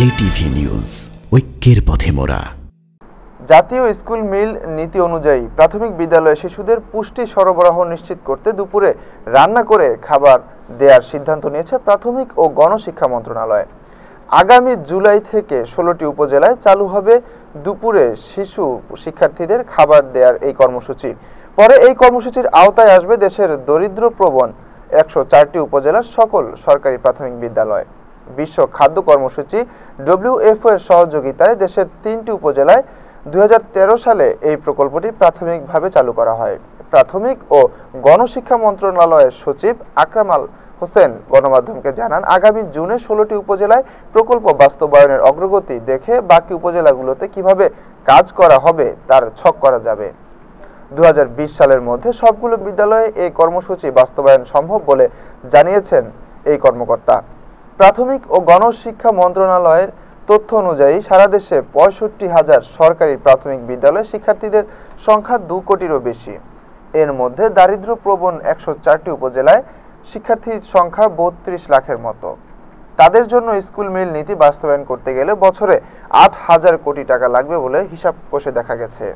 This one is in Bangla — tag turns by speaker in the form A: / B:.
A: জেটিভি নিউজ ঐক্যের পথে মোরা
B: জাতীয় স্কুল মিল নীতি অনুযায়ী প্রাথমিক বিদ্যালয়ে শিশুদের পুষ্টি সরবরাহ নিশ্চিত করতে দুপুরে রান্না করে খাবার দেওয়ার সিদ্ধান্ত নিয়েছে প্রাথমিক ও গণশিক্ষা মন্ত্রণালয় আগামী জুলাই থেকে ষোলোটি উপজেলায় চালু হবে দুপুরে শিশু শিক্ষার্থীদের খাবার দেওয়ার এই কর্মসূচি পরে এই কর্মসূচির আওতায় আসবে দেশের দরিদ্র প্রবণ একশো চারটি উপজেলার সকল সরকারি প্রাথমিক বিদ্যালয় বিশ্ব খাদ্য কর্মসূচি ডব্লিউএফও এর সহযোগিতায় দেশের তিনটি উপজেলায় দুই সালে এই প্রকল্পটি প্রাথমিকভাবে চালু করা হয় প্রাথমিক ও গণশিক্ষা মন্ত্রণালয়ের সচিব আকরাম আল হোসেন গণমাধ্যমকে জানান আগামী জুনে ষোলোটি উপজেলায় প্রকল্প বাস্তবায়নের অগ্রগতি দেখে বাকি উপজেলাগুলোতে কিভাবে কাজ করা হবে তার ছক করা যাবে দু সালের মধ্যে সবগুলো বিদ্যালয়ে এই কর্মসূচি বাস্তবায়ন সম্ভব বলে জানিয়েছেন এই কর্মকর্তা প্রাথমিক ও গণশিক্ষা মন্ত্রণালয়ের তথ্য অনুযায়ী সারা দেশে পঁয়ষট্টি হাজার সরকারি প্রাথমিক বিদ্যালয়ের শিক্ষার্থীদের সংখ্যা দু কোটিরও বেশি এর মধ্যে দারিদ্র প্রবণ একশো চারটি উপজেলায় শিক্ষার্থীর সংখ্যা বত্রিশ লাখের মতো তাদের জন্য স্কুল মিল নীতি বাস্তবায়ন করতে গেলে বছরে আট হাজার কোটি টাকা লাগবে বলে হিসাব কষে দেখা গেছে